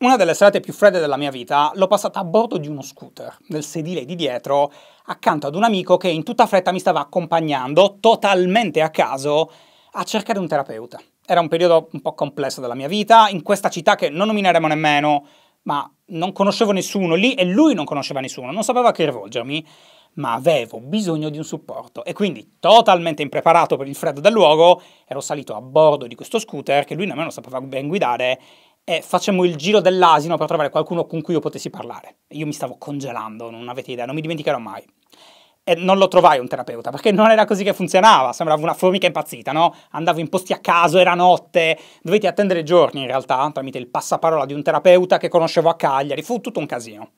Una delle serate più fredde della mia vita l'ho passata a bordo di uno scooter, nel sedile di dietro, accanto ad un amico che in tutta fretta mi stava accompagnando, totalmente a caso, a cercare un terapeuta. Era un periodo un po' complesso della mia vita, in questa città che non nomineremo nemmeno, ma non conoscevo nessuno lì e lui non conosceva nessuno, non sapeva a chi rivolgermi, ma avevo bisogno di un supporto e quindi totalmente impreparato per il freddo del luogo ero salito a bordo di questo scooter che lui nemmeno sapeva ben guidare e facemmo il giro dell'asino per trovare qualcuno con cui io potessi parlare. Io mi stavo congelando, non avete idea, non mi dimenticherò mai. E non lo trovai un terapeuta, perché non era così che funzionava, sembrava una formica impazzita, no? Andavo in posti a caso, era notte, dovete attendere giorni in realtà, tramite il passaparola di un terapeuta che conoscevo a Cagliari, fu tutto un casino.